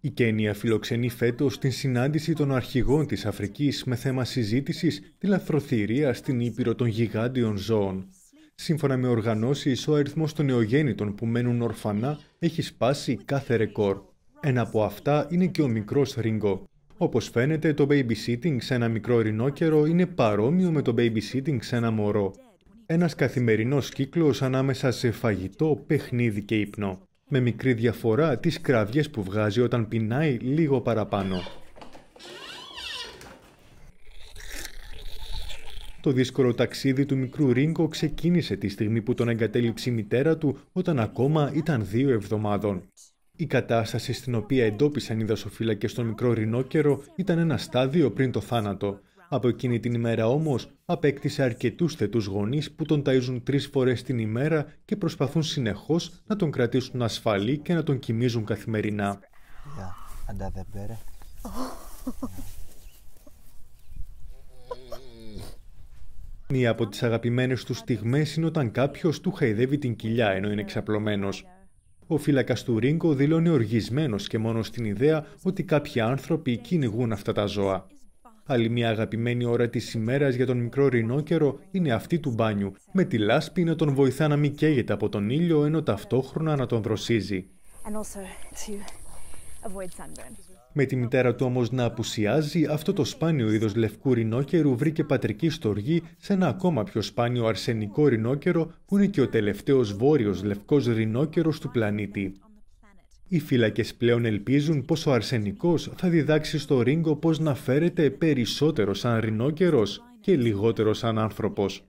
Η Κένια φιλοξενεί φέτος την συνάντηση των αρχηγών της Αφρικής με θέμα συζήτησης τη λαθροθυρία στην ήπειρο των γιγάντιων ζώων. Σύμφωνα με οργανώσεις, ο αριθμός των νεογέννητων που μένουν ορφανά έχει σπάσει κάθε ρεκόρ. Ένα από αυτά είναι και ο μικρός Ριγκό. Όπως φαίνεται, το babysitting σε ένα μικρό ρινόκερο είναι παρόμοιο με το babysitting σε ένα μωρό. Ένας καθημερινός κύκλος ανάμεσα σε φαγητό, παιχνίδι και ύπνο με μικρή διαφορά τις κραυγές που βγάζει όταν πεινάει λίγο παραπάνω. Το δύσκολο ταξίδι του μικρού Ρίγκο ξεκίνησε τη στιγμή που τον εγκατέλειψε η μητέρα του όταν ακόμα ήταν δύο εβδομάδων. Η κατάσταση στην οποία εντόπισαν οι και στον μικρό Ρινόκερο ήταν ένα στάδιο πριν το θάνατο από εκείνη την ημέρα όμως απέκτησε αρκετούς θετούς γονείς που τον ταΐζουν τρεις φορές την ημέρα και προσπαθούν συνεχώς να τον κρατήσουν ασφαλή και να τον κοιμίζουν καθημερινά. Μία από τις αγαπημένες του στιγμές είναι όταν κάποιος του χαϊδεύει την κοιλιά ενώ είναι εξαπλωμένος. Ο φύλακας του Ρίγκο δηλώνει οργισμένος και μόνο στην ιδέα ότι κάποιοι άνθρωποι κυνηγούν αυτά τα ζώα. Άλλη μια αγαπημένη ώρα της ημέρας για τον μικρό ρινόκερο είναι αυτή του μπάνιου, με τη λάσπη να τον βοηθά να μην καίγεται από τον ήλιο ενώ ταυτόχρονα να τον δροσίζει. Με τη μητέρα του όμως να απουσιάζει, αυτό το σπάνιο είδος λευκού ρινόκερου βρήκε πατρική στοργή σε ένα ακόμα πιο σπάνιο αρσενικό ρινόκερο που είναι και ο τελευταίος βόρειος λευκός ρινόκερος του πλανήτη. Οι φύλακες πλέον ελπίζουν πως ο αρσενικός θα διδάξει στο ρίγκο πως να φέρεται περισσότερο σαν ρινόκερος και λιγότερο σαν άνθρωπος.